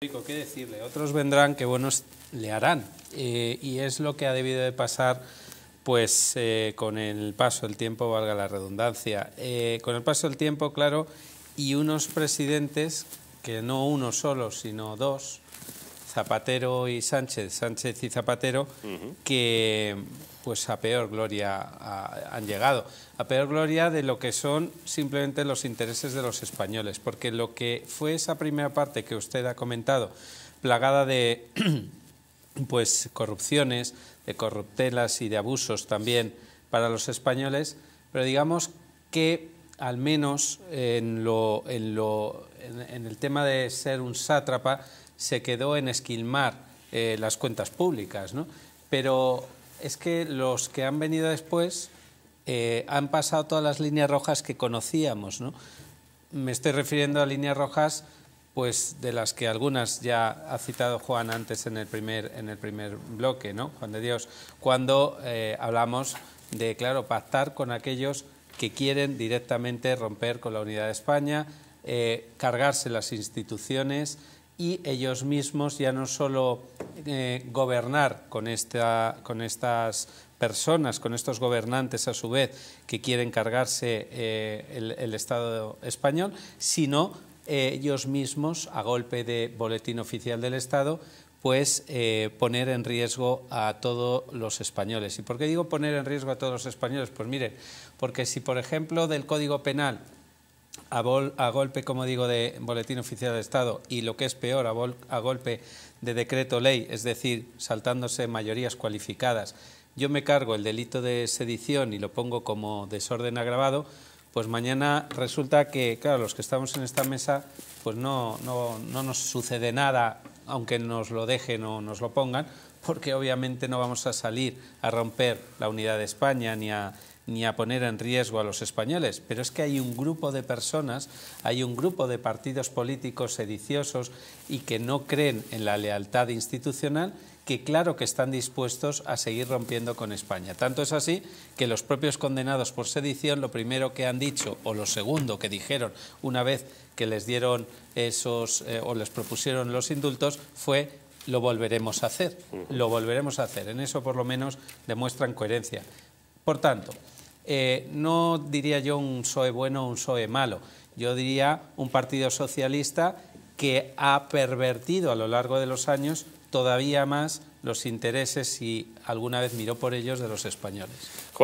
¿Qué decirle? Otros vendrán que buenos le harán. Eh, y es lo que ha debido de pasar pues eh, con el paso del tiempo, valga la redundancia. Eh, con el paso del tiempo, claro, y unos presidentes, que no uno solo, sino dos, Zapatero y Sánchez, Sánchez y Zapatero, que pues a peor gloria han llegado. A peor gloria de lo que son simplemente los intereses de los españoles, porque lo que fue esa primera parte que usted ha comentado, plagada de pues corrupciones, de corruptelas y de abusos también para los españoles, pero digamos que al menos en, lo, en, lo, en el tema de ser un sátrapa, se quedó en esquilmar eh, las cuentas públicas, ¿no? Pero es que los que han venido después eh, han pasado todas las líneas rojas que conocíamos, ¿no? Me estoy refiriendo a líneas rojas pues de las que algunas ya ha citado Juan antes en el primer, bloque, ¿no? Juan de Dios, cuando eh, hablamos de, claro, pactar con aquellos que quieren directamente romper con la unidad de España, cargarse las instituciones, y ellos mismos ya no solo eh, gobernar con, esta, con estas personas, con estos gobernantes a su vez que quieren cargarse eh, el, Estado español, sino eh, ellos mismos, a golpe de boletín oficial del Estado, pues poner en riesgo a todos los españoles. ¿Y por qué digo poner en riesgo a todos los españoles? Pues miren, porque si por ejemplo del Código Penal a, golpe, como digo, de boletín oficial de Estado y lo que es peor, a, golpe de decreto ley, es decir, saltándose mayorías cualificadas, yo me cargo el delito de sedición y lo pongo como desorden agravado, pues mañana resulta que, claro, los que estamos en esta mesa, pues no, no nos sucede nada, aunque nos lo dejen o nos lo pongan, porque obviamente no vamos a salir a romper la unidad de España ni a ni a poner en riesgo a los españoles, pero es que hay un grupo de personas, hay un grupo de partidos políticos sediciosos y que no creen en la lealtad institucional que claro que están dispuestos a seguir rompiendo con España. Tanto es así que los propios condenados por sedición lo primero que han dicho o lo segundo que dijeron una vez que les dieron esos eh, o les propusieron los indultos fue lo volveremos a hacer, lo volveremos a hacer. En eso por lo menos demuestran coherencia. Por tanto, eh, no diría yo un PSOE bueno o un PSOE malo, yo diría un partido socialista que ha pervertido a lo largo de los años todavía más los intereses y alguna vez miró por ellos de los españoles.